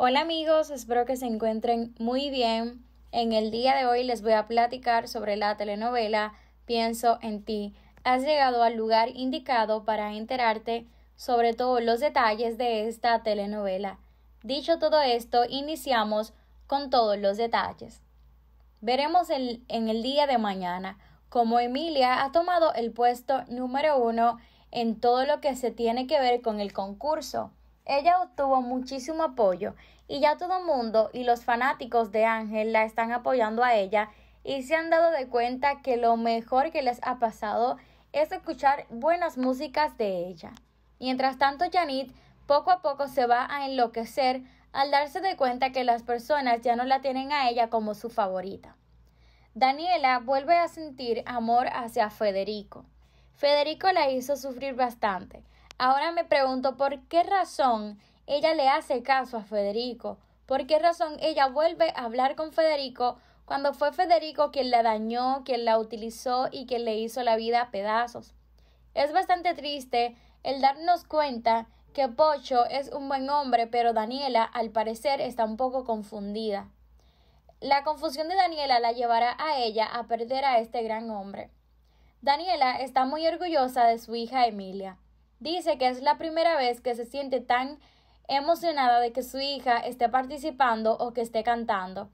Hola amigos, espero que se encuentren muy bien. En el día de hoy les voy a platicar sobre la telenovela Pienso en ti. Has llegado al lugar indicado para enterarte sobre todos los detalles de esta telenovela. Dicho todo esto, iniciamos con todos los detalles. Veremos el, en el día de mañana cómo Emilia ha tomado el puesto número uno en todo lo que se tiene que ver con el concurso. Ella obtuvo muchísimo apoyo y ya todo el mundo y los fanáticos de Ángel la están apoyando a ella y se han dado de cuenta que lo mejor que les ha pasado es escuchar buenas músicas de ella. Mientras tanto, Janet poco a poco se va a enloquecer al darse de cuenta que las personas ya no la tienen a ella como su favorita. Daniela vuelve a sentir amor hacia Federico. Federico la hizo sufrir bastante, Ahora me pregunto por qué razón ella le hace caso a Federico, por qué razón ella vuelve a hablar con Federico cuando fue Federico quien la dañó, quien la utilizó y quien le hizo la vida a pedazos. Es bastante triste el darnos cuenta que Pocho es un buen hombre, pero Daniela al parecer está un poco confundida. La confusión de Daniela la llevará a ella a perder a este gran hombre. Daniela está muy orgullosa de su hija Emilia. Dice que es la primera vez que se siente tan emocionada de que su hija esté participando o que esté cantando.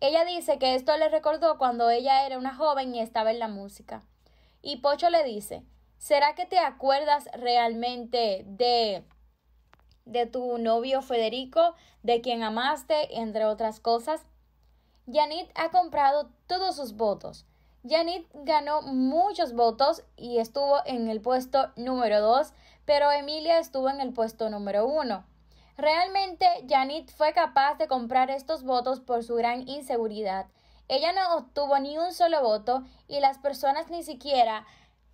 Ella dice que esto le recordó cuando ella era una joven y estaba en la música. Y Pocho le dice, ¿será que te acuerdas realmente de de tu novio Federico, de quien amaste, entre otras cosas? Janet ha comprado todos sus votos, Janet ganó muchos votos y estuvo en el puesto número 2, pero Emilia estuvo en el puesto número 1. Realmente Janet fue capaz de comprar estos votos por su gran inseguridad. Ella no obtuvo ni un solo voto y las personas ni siquiera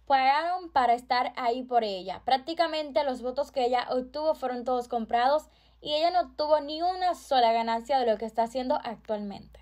pagaron para estar ahí por ella. Prácticamente los votos que ella obtuvo fueron todos comprados y ella no obtuvo ni una sola ganancia de lo que está haciendo actualmente.